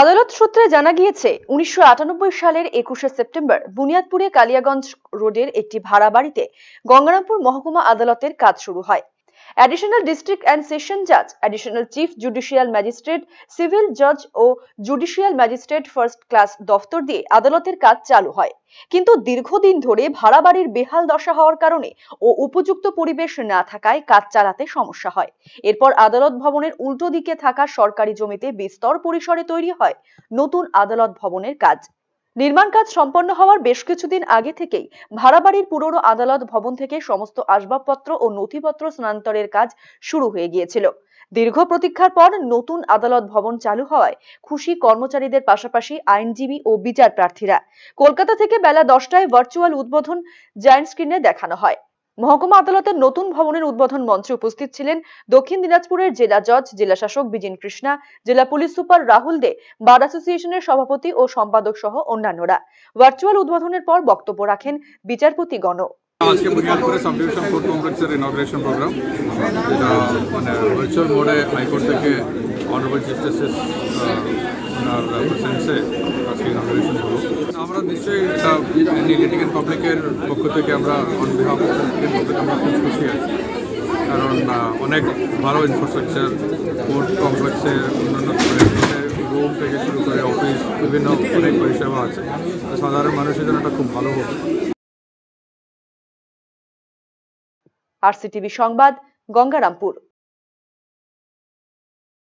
আদালত সূত্রে জানা গিয়েছে উনিশশো সালের একুশে সেপ্টেম্বর বুনিয়াদপুরে কালিয়াগঞ্জ রোডের একটি ভাড়া বাড়িতে গঙ্গারামপুর মহকুমা আদালতের কাজ শুরু হয় অ্যাডিশনাল ডিস্ট্রিক্ট অ্যান্ড সেশন জাজ additional chief judicial magistrate civil জজ ও জুডিশিয়াল ম্যাজিস্ট্রেট ফার্স্ট ক্লাস দফতর দিয়ে আদালতের কাজ চালু হয় কিন্তু দীর্ঘদিন ধরে ভাড়া বাড়ির বেহাল দশা হওয়ার কারণে ও উপযুক্ত পরিবেশ না থাকায় কাজ চালাতে সমস্যা হয় এরপর আদালত ভবনের উল্টো দিকে থাকা সরকারি জমিতে বিস্তর পরিসরে তৈরি হয় নতুন আদালত ভবনের কাজ নির্মাণ কাজ সম্পন্ন হওয়ার বেশ কিছুদিন আগে থেকেই ভাড়াবাড়ির পুরনো আদালত ভবন থেকে সমস্ত আসবাবপত্র ও নথিপত্র স্থানান্তরের কাজ শুরু হয়ে গিয়েছিল দীর্ঘ প্রতীক্ষার পর নতুন আদালত ভবন চালু হওয়ায় খুশি কর্মচারীদের পাশাপাশি আইনজীবী ও বিচার প্রার্থীরা কলকাতা থেকে বেলা দশটায় ভার্চুয়াল উদ্বোধন জায়ান্ট স্ক্রিনে দেখানো হয় মহকুমা আদালতের নতুন ভবনের উদ্বোধন মঞ্চে উপস্থিত ছিলেন দক্ষিণ দিনাজপুরের জেলা জজ জেলা শাসক বিজিন কৃষ্ণা জেলা police super Rahul De bar অ্যাসোসিয়েশনের সভাপতি ও সম্পাদক সহ অন্যান্যরা ভার্চুয়াল উদ্বোধনের পর বক্তব্য রাখেন বিচারপতি গণ আজকে বুনিয়াদপুরে করে সাবডিভিশন কোর্ট কমপ্লেক্সের ইনগ্রেশন প্রোগ্রাম যেটা মানে ভার্চুয়াল মোডে হাইকোর্ট থেকে অনারেবল চিফ জাস্টিস ওনার প্রেসেন্সে আজকে ইনগ্রেশন হলো হ্যাঁ, নিশ্চয়ই লিটিগেন্ট পাবলিকের পক্ষ থেকে আমরা খুব খুশি আছি কারণ অনেক ভালো ইনফ্রাস্ট্রাকচার কোর্ট কমপ্লেক্সে অন্যান্য রুম থেকে শুরু করে অফিস বিভিন্ন অনেক পরিষেবা আছে সাধারণ মানুষের জন্য এটা খুব ভালো হবে আরসিটিভি সংবাদ গঙ্গারামপুর